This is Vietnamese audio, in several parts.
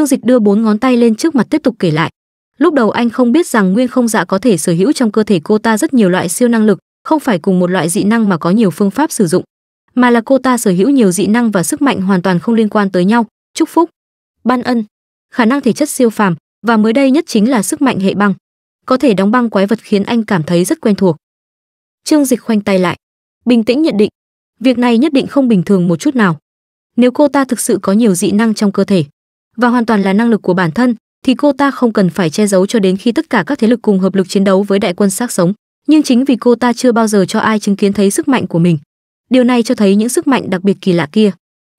Trương Dịch đưa bốn ngón tay lên trước mặt tiếp tục kể lại. Lúc đầu anh không biết rằng Nguyên Không Dạ có thể sở hữu trong cơ thể cô ta rất nhiều loại siêu năng lực, không phải cùng một loại dị năng mà có nhiều phương pháp sử dụng, mà là cô ta sở hữu nhiều dị năng và sức mạnh hoàn toàn không liên quan tới nhau, chúc phúc, ban ân, khả năng thể chất siêu phàm và mới đây nhất chính là sức mạnh hệ băng, có thể đóng băng quái vật khiến anh cảm thấy rất quen thuộc. Trương Dịch khoanh tay lại, bình tĩnh nhận định, việc này nhất định không bình thường một chút nào. Nếu cô ta thực sự có nhiều dị năng trong cơ thể, và hoàn toàn là năng lực của bản thân thì cô ta không cần phải che giấu cho đến khi tất cả các thế lực cùng hợp lực chiến đấu với đại quân xác sống nhưng chính vì cô ta chưa bao giờ cho ai chứng kiến thấy sức mạnh của mình điều này cho thấy những sức mạnh đặc biệt kỳ lạ kia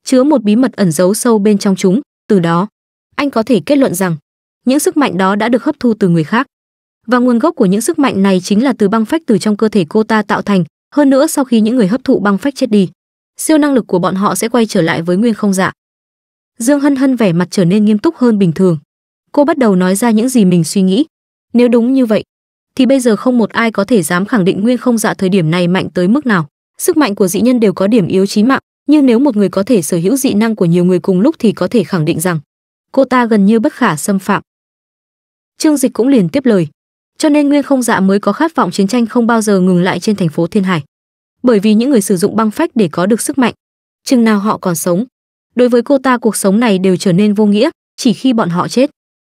chứa một bí mật ẩn giấu sâu bên trong chúng từ đó anh có thể kết luận rằng những sức mạnh đó đã được hấp thu từ người khác và nguồn gốc của những sức mạnh này chính là từ băng phách từ trong cơ thể cô ta tạo thành hơn nữa sau khi những người hấp thụ băng phách chết đi siêu năng lực của bọn họ sẽ quay trở lại với nguyên không dạng Dương Hân Hân vẻ mặt trở nên nghiêm túc hơn bình thường. Cô bắt đầu nói ra những gì mình suy nghĩ. Nếu đúng như vậy, thì bây giờ không một ai có thể dám khẳng định nguyên không dạ thời điểm này mạnh tới mức nào. Sức mạnh của dị nhân đều có điểm yếu chí mạng, nhưng nếu một người có thể sở hữu dị năng của nhiều người cùng lúc thì có thể khẳng định rằng cô ta gần như bất khả xâm phạm. Trương Dịch cũng liền tiếp lời, cho nên Nguyên Không Dạ mới có khát vọng chiến tranh không bao giờ ngừng lại trên thành phố Thiên Hải. Bởi vì những người sử dụng băng phách để có được sức mạnh, chừng nào họ còn sống, đối với cô ta cuộc sống này đều trở nên vô nghĩa chỉ khi bọn họ chết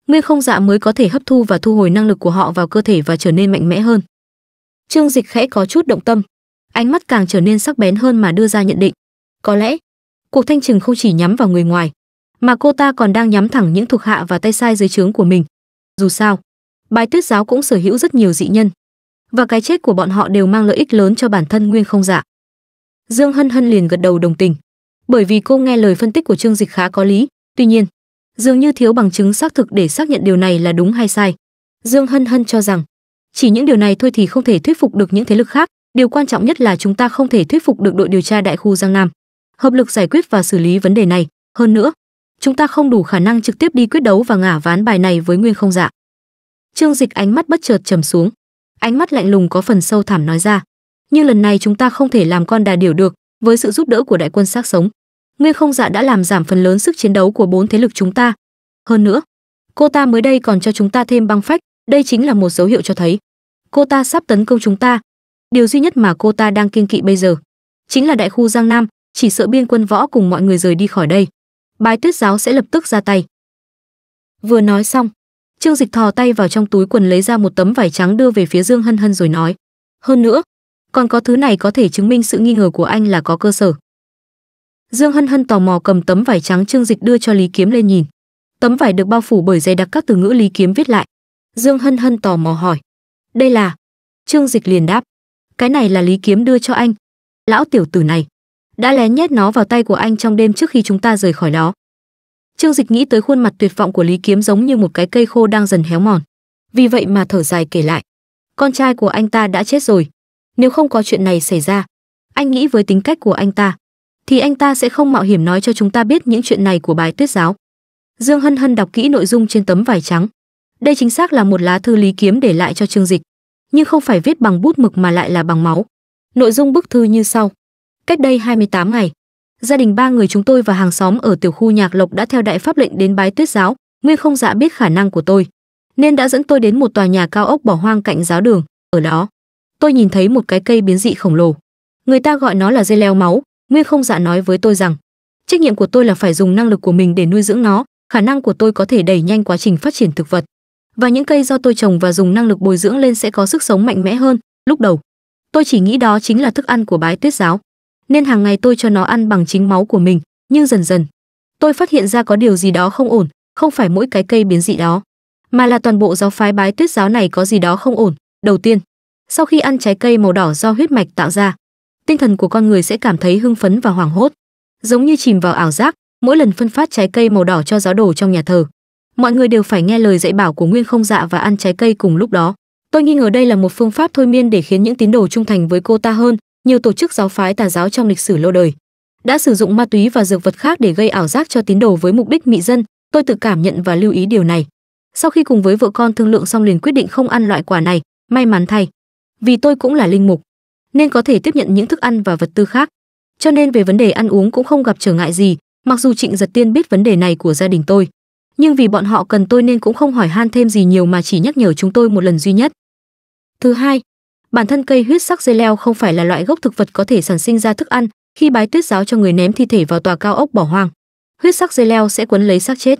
nguyên không dạ mới có thể hấp thu và thu hồi năng lực của họ vào cơ thể và trở nên mạnh mẽ hơn trương dịch khẽ có chút động tâm ánh mắt càng trở nên sắc bén hơn mà đưa ra nhận định có lẽ cuộc thanh trừng không chỉ nhắm vào người ngoài mà cô ta còn đang nhắm thẳng những thuộc hạ và tay sai dưới trướng của mình dù sao bài tuyết giáo cũng sở hữu rất nhiều dị nhân và cái chết của bọn họ đều mang lợi ích lớn cho bản thân nguyên không dạ dương hân hân liền gật đầu đồng tình bởi vì cô nghe lời phân tích của Trương Dịch khá có lý, tuy nhiên, dường như thiếu bằng chứng xác thực để xác nhận điều này là đúng hay sai. Dương Hân Hân cho rằng, chỉ những điều này thôi thì không thể thuyết phục được những thế lực khác, điều quan trọng nhất là chúng ta không thể thuyết phục được đội điều tra đại khu Giang Nam. Hợp lực giải quyết và xử lý vấn đề này, hơn nữa, chúng ta không đủ khả năng trực tiếp đi quyết đấu và ngả ván bài này với Nguyên Không Dạ. Trương Dịch ánh mắt bất chợt trầm xuống, ánh mắt lạnh lùng có phần sâu thẳm nói ra, như lần này chúng ta không thể làm con đà điểu được, với sự giúp đỡ của đại quân xác sống, Ngươi không dạ đã làm giảm phần lớn sức chiến đấu của bốn thế lực chúng ta. Hơn nữa, cô ta mới đây còn cho chúng ta thêm băng phách, đây chính là một dấu hiệu cho thấy cô ta sắp tấn công chúng ta. Điều duy nhất mà cô ta đang kiên kỵ bây giờ chính là đại khu Giang Nam, chỉ sợ biên quân võ cùng mọi người rời đi khỏi đây. Bái Tuyết giáo sẽ lập tức ra tay. Vừa nói xong, Trương Dịch thò tay vào trong túi quần lấy ra một tấm vải trắng đưa về phía Dương Hân Hân rồi nói: "Hơn nữa, còn có thứ này có thể chứng minh sự nghi ngờ của anh là có cơ sở. Dương Hân Hân tò mò cầm tấm vải trắng Trương Dịch đưa cho Lý Kiếm lên nhìn. Tấm vải được bao phủ bởi dày đặc các từ ngữ Lý Kiếm viết lại. Dương Hân Hân tò mò hỏi: "Đây là?" Trương Dịch liền đáp: "Cái này là Lý Kiếm đưa cho anh. Lão tiểu tử này đã lén nhét nó vào tay của anh trong đêm trước khi chúng ta rời khỏi đó." Trương Dịch nghĩ tới khuôn mặt tuyệt vọng của Lý Kiếm giống như một cái cây khô đang dần héo mòn. Vì vậy mà thở dài kể lại: "Con trai của anh ta đã chết rồi. Nếu không có chuyện này xảy ra, anh nghĩ với tính cách của anh ta, thì anh ta sẽ không mạo hiểm nói cho chúng ta biết những chuyện này của bài tuyết giáo. Dương Hân Hân đọc kỹ nội dung trên tấm vải trắng. Đây chính xác là một lá thư Lý Kiếm để lại cho Trương Dịch, nhưng không phải viết bằng bút mực mà lại là bằng máu. Nội dung bức thư như sau: Cách đây 28 ngày, gia đình ba người chúng tôi và hàng xóm ở tiểu khu Nhạc Lộc đã theo đại pháp lệnh đến bái tuyết giáo, nguyên không dạ biết khả năng của tôi, nên đã dẫn tôi đến một tòa nhà cao ốc bỏ hoang cạnh giáo đường, ở đó, tôi nhìn thấy một cái cây biến dị khổng lồ. Người ta gọi nó là dây leo máu, Nguyên Không Dạ nói với tôi rằng, trách nhiệm của tôi là phải dùng năng lực của mình để nuôi dưỡng nó, khả năng của tôi có thể đẩy nhanh quá trình phát triển thực vật. Và những cây do tôi trồng và dùng năng lực bồi dưỡng lên sẽ có sức sống mạnh mẽ hơn, lúc đầu tôi chỉ nghĩ đó chính là thức ăn của bái tuyết giáo, nên hàng ngày tôi cho nó ăn bằng chính máu của mình, nhưng dần dần, tôi phát hiện ra có điều gì đó không ổn, không phải mỗi cái cây biến dị đó, mà là toàn bộ giáo phái bái tuyết giáo này có gì đó không ổn. Đầu tiên, sau khi ăn trái cây màu đỏ do huyết mạch tạo ra, tinh thần của con người sẽ cảm thấy hưng phấn và hoảng hốt giống như chìm vào ảo giác mỗi lần phân phát trái cây màu đỏ cho giáo đồ trong nhà thờ mọi người đều phải nghe lời dạy bảo của nguyên không dạ và ăn trái cây cùng lúc đó tôi nghi ngờ đây là một phương pháp thôi miên để khiến những tín đồ trung thành với cô ta hơn nhiều tổ chức giáo phái tà giáo trong lịch sử lâu đời đã sử dụng ma túy và dược vật khác để gây ảo giác cho tín đồ với mục đích mị dân tôi tự cảm nhận và lưu ý điều này sau khi cùng với vợ con thương lượng xong liền quyết định không ăn loại quả này may mắn thay vì tôi cũng là linh mục nên có thể tiếp nhận những thức ăn và vật tư khác. Cho nên về vấn đề ăn uống cũng không gặp trở ngại gì, mặc dù Trịnh Giật Tiên biết vấn đề này của gia đình tôi, nhưng vì bọn họ cần tôi nên cũng không hỏi han thêm gì nhiều mà chỉ nhắc nhở chúng tôi một lần duy nhất. Thứ hai, bản thân cây huyết sắc dây leo không phải là loại gốc thực vật có thể sản sinh ra thức ăn, khi bái tuyết giáo cho người ném thi thể vào tòa cao ốc bỏ hoang, huyết sắc dây leo sẽ quấn lấy xác chết,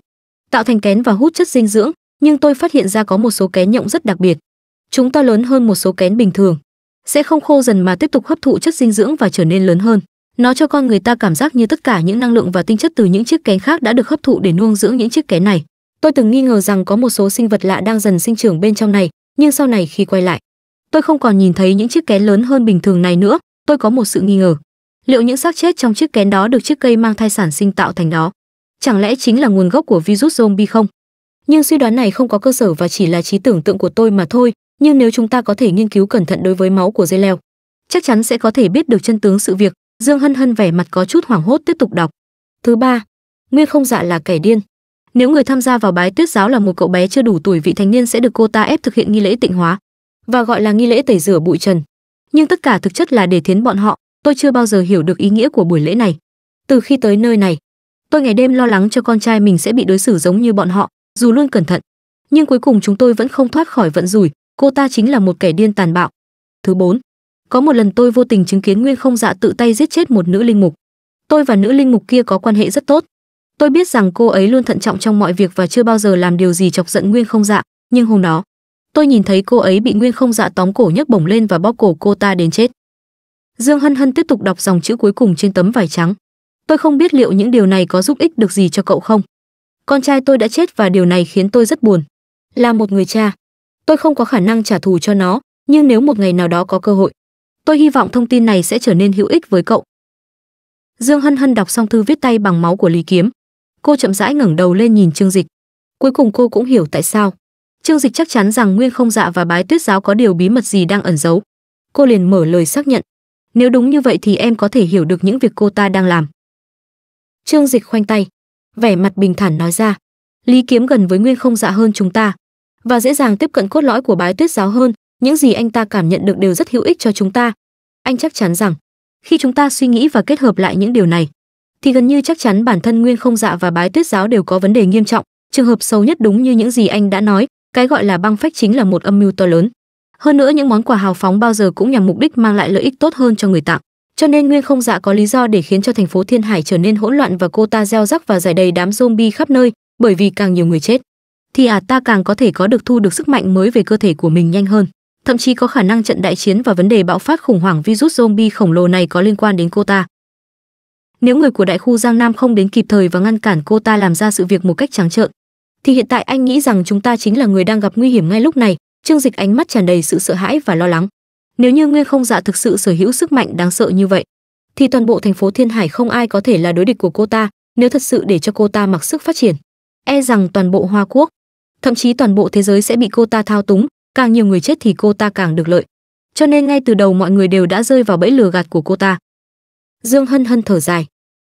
tạo thành kén và hút chất dinh dưỡng, nhưng tôi phát hiện ra có một số kén nhộng rất đặc biệt. Chúng to lớn hơn một số kén bình thường sẽ không khô dần mà tiếp tục hấp thụ chất dinh dưỡng và trở nên lớn hơn nó cho con người ta cảm giác như tất cả những năng lượng và tinh chất từ những chiếc kén khác đã được hấp thụ để nuông dưỡng những chiếc kén này tôi từng nghi ngờ rằng có một số sinh vật lạ đang dần sinh trưởng bên trong này nhưng sau này khi quay lại tôi không còn nhìn thấy những chiếc kén lớn hơn bình thường này nữa tôi có một sự nghi ngờ liệu những xác chết trong chiếc kén đó được chiếc cây mang thai sản sinh tạo thành đó chẳng lẽ chính là nguồn gốc của virus zombie không nhưng suy đoán này không có cơ sở và chỉ là trí tưởng tượng của tôi mà thôi nhưng nếu chúng ta có thể nghiên cứu cẩn thận đối với máu của dây leo chắc chắn sẽ có thể biết được chân tướng sự việc dương hân hân vẻ mặt có chút hoảng hốt tiếp tục đọc thứ ba nguyên không dạ là kẻ điên nếu người tham gia vào bái tuyết giáo là một cậu bé chưa đủ tuổi vị thành niên sẽ được cô ta ép thực hiện nghi lễ tịnh hóa và gọi là nghi lễ tẩy rửa bụi trần nhưng tất cả thực chất là để thiến bọn họ tôi chưa bao giờ hiểu được ý nghĩa của buổi lễ này từ khi tới nơi này tôi ngày đêm lo lắng cho con trai mình sẽ bị đối xử giống như bọn họ dù luôn cẩn thận nhưng cuối cùng chúng tôi vẫn không thoát khỏi vận rủi cô ta chính là một kẻ điên tàn bạo thứ bốn có một lần tôi vô tình chứng kiến nguyên không dạ tự tay giết chết một nữ linh mục tôi và nữ linh mục kia có quan hệ rất tốt tôi biết rằng cô ấy luôn thận trọng trong mọi việc và chưa bao giờ làm điều gì chọc giận nguyên không dạ nhưng hôm đó tôi nhìn thấy cô ấy bị nguyên không dạ tóm cổ nhấc bổng lên và bóp cổ cô ta đến chết dương hân hân tiếp tục đọc dòng chữ cuối cùng trên tấm vải trắng tôi không biết liệu những điều này có giúp ích được gì cho cậu không con trai tôi đã chết và điều này khiến tôi rất buồn là một người cha tôi không có khả năng trả thù cho nó nhưng nếu một ngày nào đó có cơ hội tôi hy vọng thông tin này sẽ trở nên hữu ích với cậu dương hân hân đọc xong thư viết tay bằng máu của lý kiếm cô chậm rãi ngẩng đầu lên nhìn trương dịch cuối cùng cô cũng hiểu tại sao trương dịch chắc chắn rằng nguyên không dạ và bái tuyết giáo có điều bí mật gì đang ẩn giấu cô liền mở lời xác nhận nếu đúng như vậy thì em có thể hiểu được những việc cô ta đang làm trương dịch khoanh tay vẻ mặt bình thản nói ra lý kiếm gần với nguyên không dạ hơn chúng ta và dễ dàng tiếp cận cốt lõi của bái tuyết giáo hơn những gì anh ta cảm nhận được đều rất hữu ích cho chúng ta anh chắc chắn rằng khi chúng ta suy nghĩ và kết hợp lại những điều này thì gần như chắc chắn bản thân nguyên không dạ và bái tuyết giáo đều có vấn đề nghiêm trọng trường hợp xấu nhất đúng như những gì anh đã nói cái gọi là băng phách chính là một âm mưu to lớn hơn nữa những món quà hào phóng bao giờ cũng nhằm mục đích mang lại lợi ích tốt hơn cho người tặng cho nên nguyên không dạ có lý do để khiến cho thành phố thiên hải trở nên hỗn loạn và cô ta gieo rắc và giải đầy đám zombie khắp nơi bởi vì càng nhiều người chết thì ả à ta càng có thể có được thu được sức mạnh mới về cơ thể của mình nhanh hơn thậm chí có khả năng trận đại chiến và vấn đề bạo phát khủng hoảng virus zombie khổng lồ này có liên quan đến cô ta nếu người của đại khu giang nam không đến kịp thời và ngăn cản cô ta làm ra sự việc một cách trắng trợn thì hiện tại anh nghĩ rằng chúng ta chính là người đang gặp nguy hiểm ngay lúc này trương dịch ánh mắt tràn đầy sự sợ hãi và lo lắng nếu như nguyên không dạ thực sự sở hữu sức mạnh đáng sợ như vậy thì toàn bộ thành phố thiên hải không ai có thể là đối địch của cô ta nếu thật sự để cho cô ta mặc sức phát triển e rằng toàn bộ hoa quốc thậm chí toàn bộ thế giới sẽ bị cô ta thao túng càng nhiều người chết thì cô ta càng được lợi cho nên ngay từ đầu mọi người đều đã rơi vào bẫy lừa gạt của cô ta dương hân hân thở dài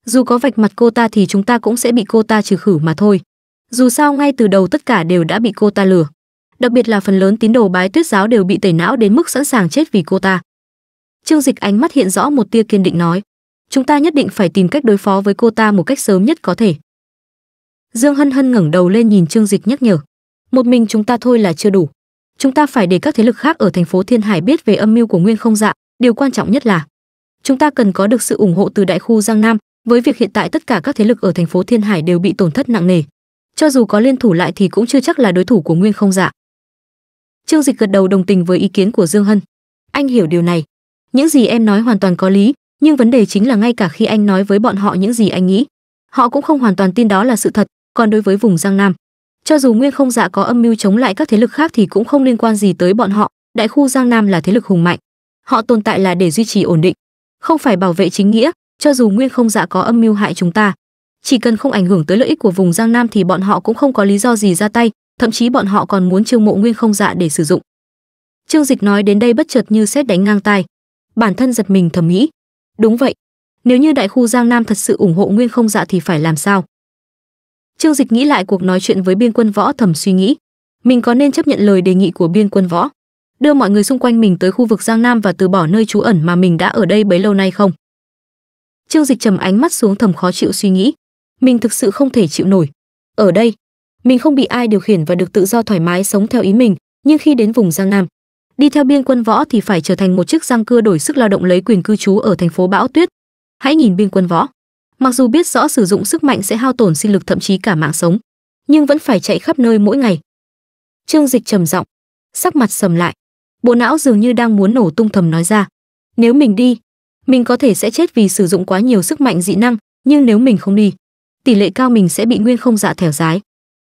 dù có vạch mặt cô ta thì chúng ta cũng sẽ bị cô ta trừ khử mà thôi dù sao ngay từ đầu tất cả đều đã bị cô ta lừa đặc biệt là phần lớn tín đồ bái tuyết giáo đều bị tẩy não đến mức sẵn sàng chết vì cô ta trương dịch ánh mắt hiện rõ một tia kiên định nói chúng ta nhất định phải tìm cách đối phó với cô ta một cách sớm nhất có thể dương hân hân ngẩng đầu lên nhìn trương dịch nhắc nhở một mình chúng ta thôi là chưa đủ chúng ta phải để các thế lực khác ở thành phố thiên hải biết về âm mưu của nguyên không dạ điều quan trọng nhất là chúng ta cần có được sự ủng hộ từ đại khu giang nam với việc hiện tại tất cả các thế lực ở thành phố thiên hải đều bị tổn thất nặng nề cho dù có liên thủ lại thì cũng chưa chắc là đối thủ của nguyên không dạ trương dịch gật đầu đồng tình với ý kiến của dương hân anh hiểu điều này những gì em nói hoàn toàn có lý nhưng vấn đề chính là ngay cả khi anh nói với bọn họ những gì anh nghĩ họ cũng không hoàn toàn tin đó là sự thật còn đối với vùng giang nam cho dù nguyên không dạ có âm mưu chống lại các thế lực khác thì cũng không liên quan gì tới bọn họ đại khu giang nam là thế lực hùng mạnh họ tồn tại là để duy trì ổn định không phải bảo vệ chính nghĩa cho dù nguyên không dạ có âm mưu hại chúng ta chỉ cần không ảnh hưởng tới lợi ích của vùng giang nam thì bọn họ cũng không có lý do gì ra tay thậm chí bọn họ còn muốn chiêu mộ nguyên không dạ để sử dụng trương dịch nói đến đây bất chợt như xét đánh ngang tai bản thân giật mình thầm nghĩ đúng vậy nếu như đại khu giang nam thật sự ủng hộ nguyên không dạ thì phải làm sao Trương Dịch nghĩ lại cuộc nói chuyện với biên quân võ thầm suy nghĩ, mình có nên chấp nhận lời đề nghị của biên quân võ, đưa mọi người xung quanh mình tới khu vực Giang Nam và từ bỏ nơi trú ẩn mà mình đã ở đây bấy lâu nay không? Trương Dịch trầm ánh mắt xuống thầm khó chịu suy nghĩ, mình thực sự không thể chịu nổi. Ở đây, mình không bị ai điều khiển và được tự do thoải mái sống theo ý mình, nhưng khi đến vùng Giang Nam, đi theo biên quân võ thì phải trở thành một chiếc giang cưa đổi sức lao động lấy quyền cư trú ở thành phố Bão Tuyết. Hãy nhìn biên quân võ, mặc dù biết rõ sử dụng sức mạnh sẽ hao tổn sinh lực thậm chí cả mạng sống nhưng vẫn phải chạy khắp nơi mỗi ngày trương dịch trầm giọng sắc mặt sầm lại bộ não dường như đang muốn nổ tung thầm nói ra nếu mình đi mình có thể sẽ chết vì sử dụng quá nhiều sức mạnh dị năng nhưng nếu mình không đi tỷ lệ cao mình sẽ bị nguyên không dạ thẻo dái